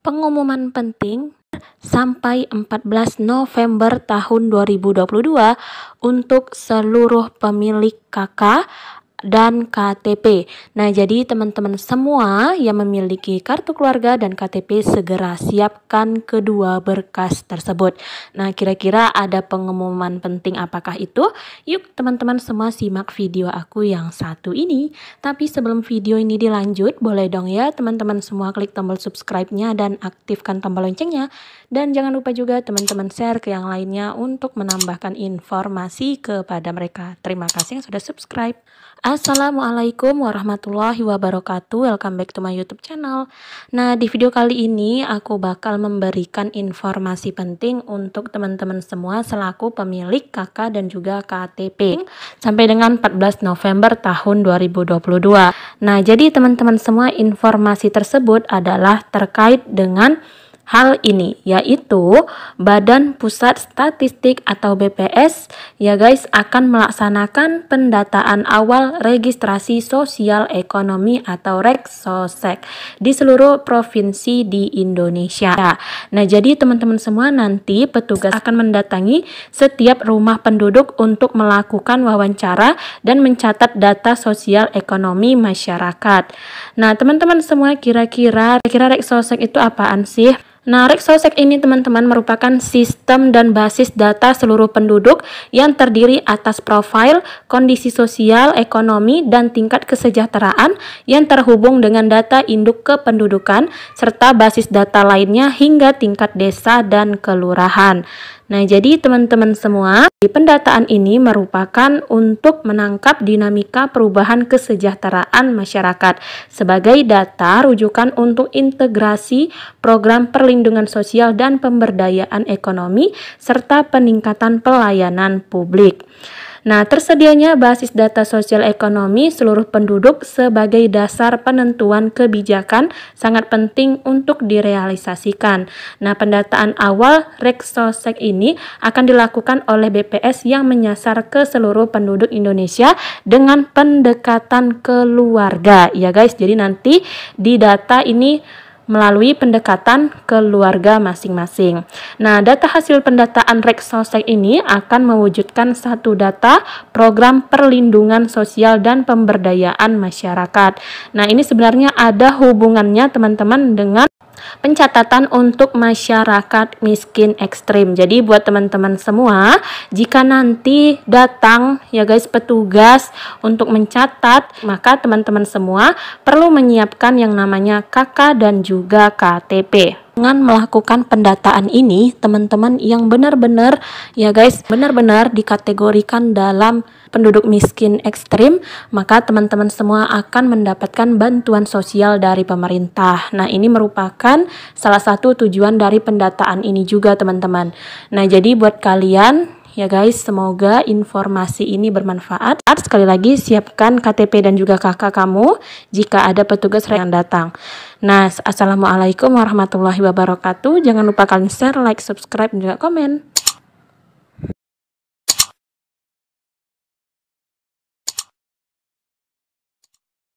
Pengumuman penting sampai 14 November tahun 2022 untuk seluruh pemilik KK dan KTP. Nah, jadi teman-teman semua yang memiliki kartu keluarga dan KTP segera siapkan kedua berkas tersebut. Nah, kira-kira ada pengumuman penting apakah itu? Yuk, teman-teman semua simak video aku yang satu ini. Tapi sebelum video ini dilanjut, boleh dong ya teman-teman semua klik tombol subscribe-nya dan aktifkan tombol loncengnya. Dan jangan lupa juga teman-teman share ke yang lainnya untuk menambahkan informasi kepada mereka. Terima kasih yang sudah subscribe. Assalamualaikum warahmatullahi wabarakatuh Welcome back to my youtube channel Nah di video kali ini aku bakal memberikan informasi penting Untuk teman-teman semua selaku pemilik KK dan juga KTP Sampai dengan 14 November tahun 2022 Nah jadi teman-teman semua informasi tersebut adalah terkait dengan hal ini, yaitu Badan Pusat Statistik atau BPS, ya guys, akan melaksanakan pendataan awal registrasi sosial ekonomi atau Reksosek di seluruh provinsi di Indonesia. Nah, jadi teman-teman semua nanti petugas akan mendatangi setiap rumah penduduk untuk melakukan wawancara dan mencatat data sosial ekonomi masyarakat. Nah, teman-teman semua kira-kira kira-kira reksosek itu apaan sih? Narik sosek ini teman-teman merupakan sistem dan basis data seluruh penduduk yang terdiri atas profil, kondisi sosial, ekonomi, dan tingkat kesejahteraan yang terhubung dengan data induk kependudukan serta basis data lainnya hingga tingkat desa dan kelurahan. Nah, jadi teman-teman semua, di pendataan ini merupakan untuk menangkap dinamika perubahan kesejahteraan masyarakat sebagai data rujukan untuk integrasi program perlindungan sosial dan pemberdayaan ekonomi serta peningkatan pelayanan publik. Nah, tersedianya basis data sosial ekonomi seluruh penduduk sebagai dasar penentuan kebijakan sangat penting untuk direalisasikan. Nah, pendataan awal Reksosek ini akan dilakukan oleh BPS yang menyasar ke seluruh penduduk Indonesia dengan pendekatan keluarga ya guys. Jadi nanti di data ini melalui pendekatan keluarga masing-masing. Nah, data hasil pendataan Reksosek ini akan mewujudkan satu data program perlindungan sosial dan pemberdayaan masyarakat. Nah, ini sebenarnya ada hubungannya teman-teman dengan pencatatan untuk masyarakat miskin ekstrim. Jadi buat teman-teman semua, jika nanti datang ya guys petugas untuk mencatat, maka teman-teman semua perlu menyiapkan yang namanya KK dan juga KTP. Dengan melakukan pendataan ini, teman-teman yang benar-benar ya guys, benar-benar dikategorikan dalam penduduk miskin ekstrim, maka teman-teman semua akan mendapatkan bantuan sosial dari pemerintah. Nah, ini merupakan salah satu tujuan dari pendataan ini juga, teman-teman. Nah, jadi buat kalian Ya guys, semoga informasi ini bermanfaat. Sekali lagi, siapkan KTP dan juga kakak kamu jika ada petugas yang datang. Nah, Assalamualaikum warahmatullahi wabarakatuh. Jangan lupa kalian share, like, subscribe, dan juga komen.